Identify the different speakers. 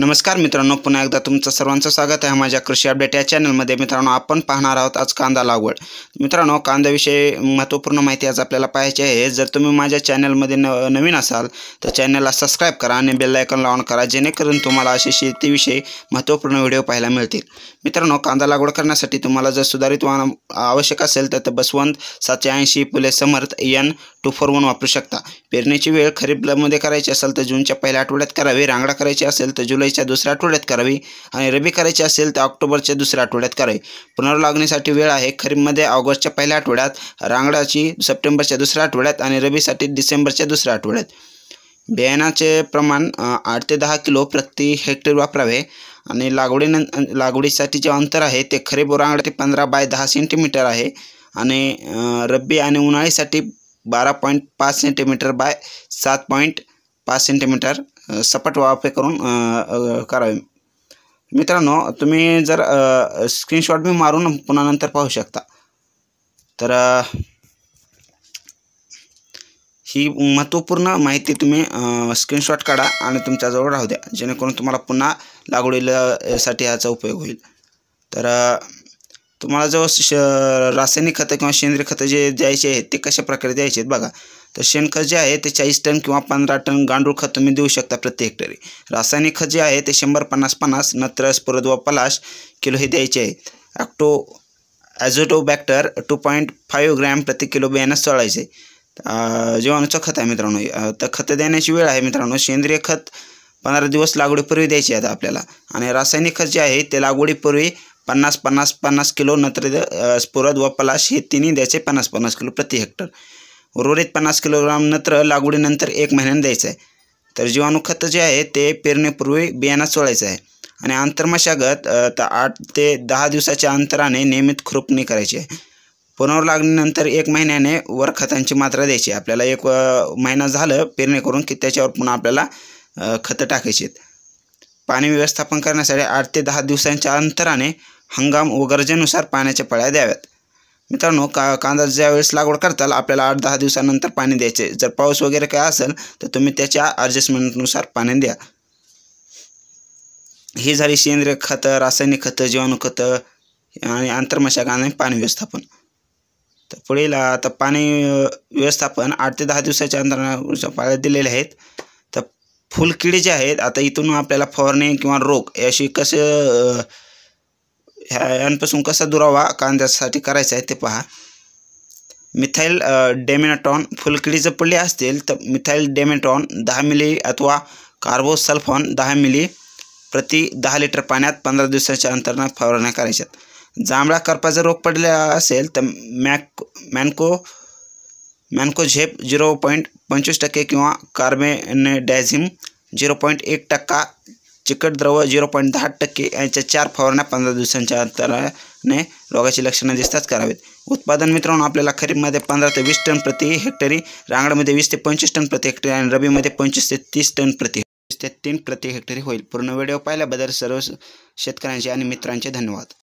Speaker 1: नमस्कार मित्रांनो पुन्हा एकदा तुमचं सर्वांचं स्वागत आहे माझ्या कृषी अपडेट या चॅनलमध्ये मित्रांनो आपण पाहणार आहोत आज कांदा लागवड मित्रांनो कांद्याविषयी महत्त्वपूर्ण माहिती आज आपल्याला पाहायची आहे जर तुम्ही माझ्या चॅनलमध्ये न नवीन असाल तर चॅनलला सबस्क्राईब करा आणि बेलायकन ऑन करा जेणेकरून तुम्हाला असे शेतीविषयी महत्त्वपूर्ण व्हिडिओ पाहायला मिळतील मित्रांनो कांदा लागवड करण्यासाठी तुम्हाला जर सुधारित वाहन आवश्यक असेल तर बसवंत सातशे ऐंशी Phule Samarth N two four one वापरू शकता पेरणीची वेळ खरीपमध्ये करायची असेल तर जूनच्या पहिल्या आठवड्यात करावी रांगडा करायची असेल तर जुलै फेब्रुवारीच्या दुसऱ्या आठवड्यात करावी आणि रबी करायची असेल तर ऑक्टोबरच्या दुसऱ्या आठवड्यात करावी पुनर्लागणीसाठी वेळ आहे खरीपमध्ये ऑगस्टच्या पहिल्या आठवड्यात रांगडाची सप्टेंबरच्या दुसऱ्या आठवड्यात आणि रबीसाठी डिसेंबरच्या दुसऱ्या आठवड्यात बियाणाचे प्रमाण आठ ते दहा किलो प्रति हेक्टर वापरावे आणि लागवडीन लागवडीसाठी जे अंतर आहे ते खरीप रांगडा ते पंधरा बाय दहा सेंटीमीटर आहे आणि रब्बी आणि उन्हाळीसाठी बारा पॉईंट पाच सेंटीमीटर बाय सात पॉईंट पाच सेंटीमीटर सपाट वाफे करून करावे मित्रांनो तुम्ही जर स्क्रीनशॉट मी मारून पुन्हा नंतर पाहू शकता तर ही महत्त्वपूर्ण माहिती तुम्ही स्क्रीनशॉट काढा आणि तुमच्याजवळ राहू द्या जेणेकरून तुम्हाला पुन्हा लागवडीसाठी याचा उपयोग होईल तर तुम्हाला जो श रासायनिक खतं किंवा सेंद्रिय खतं जे द्यायचे आहेत ते कशा प्रकारे द्यायचे आहेत बघा तर शेणखत जे आहे ते चाळीस टन किंवा पंधरा टन गांडूळ खत तुम्ही देऊ शकता प्रति हेक्टरी रासायनिक खत जे आहे ते शंभर पन्नास पन्नास नत्रस परत व पलाश किलो हे द्यायचे आहे ॲक्टो azotobacter two point five gram प्रति किलो बियाणं सोळायचे जीवाणूचं खत आहे मित्रांनो तर खतं देण्याची वेळ आहे मित्रांनो सेंद्रिय खत पंधरा दिवस लागवडीपूर्वी द्यायचे आहेत आपल्याला आणि रासायनिक खत जे आहे ते लागवडीपूर्वी पन्नास पन्नास पन्नास किलो नत्र स्फुरद व पलाश हे तिन्ही द्यायचे पन्नास पन्नास किलो प्रति हेक्टर उर्वरित पन्नास किलोग्राम नत्र लागवडीनंतर एक महिन्यानं द्यायचं आहे तर जीवाणू खत जे आहे ते पेरणीपूर्वी बियाणा सोडायचं आहे आणि आंतरमशागत तर आठ ते दहा दिवसाच्या अंतराने नियमित खुरपणी करायची आहे पुनर्लागणीनंतर एक महिन्याने वर खतांची मात्रा द्यायची आपल्याला एक महिना झालं पेरणी करून की त्याच्यावर पुन्हा आपल्याला खतं टाकायची पाणी व्यवस्थापन करण्यासाठी आठ ते दहा दिवसांच्या अंतराने हंगाम व गरजेनुसार पाण्याच्या पळ्या द्याव्यात मित्रांनो का कांदा ज्यावेळेस लागवड करताल आपल्याला आठ दहा दिवसानंतर पाणी द्यायचे जर पाऊस वगैरे काय असेल तर तुम्ही त्याच्या ॲडजस्टमेंटनुसार पाणी द्या ही झाली सेंद्रिय खतं रासायनिक खतं जीवाणू खतं आणि आंतरमशाक आणि पाणी व्यवस्थापन तर पुढील आता पाणी व्यवस्थापन आठ ते दहा दिवसाच्या अंतरा पाळ्या दिलेल्या आहेत तर फुलकिडी जे आहेत आता इथून आपल्याला फवारणी किंवा रोग याशी कसं यांपासून कसा दुरावा कांद्यासाठी करायचा आहे ते पहा मिथाईल डेमेनाटॉन फुलकिडी जर पडली असतील तर मिथाईल डेमेटॉन दहा मिली अथवा कार्बोसल्फॉन दहा मिली प्रति दहा लिटर पाण्यात पंधरा दिवसाच्या अंतरानं फवारण्या करायच्यात जांभळा करपाचा रोग पडला असेल तर मॅक मॅनको मॅनको झेप झिरो पॉईंट पंचवीस टक्के किंवा कार्बेनेडॅझिम झिरो पॉईंट एक टक्का चिकट द्रव झिरो पॉईंट दहा टक्के यांच्या चार फवारण्या पंधरा दिवसांच्या अंतराने रोगाची लक्षणं दिसताच करावेत उत्पादन मित्रांनो आपल्याला खरीपमध्ये पंधरा ते वीस टन प्रति हेक्टरी रांगडमध्ये वीस ते पंचवीस टन प्रति हेक्टरी आणि रबीमध्ये पंचवीस ते तीस टन प्रति ते तीन प्रति हेक्टरी होईल पूर्ण व्हिडिओ पाहिल्याबद्दल सर्व शेतकऱ्यांचे आणि मित्रांचे धन्यवाद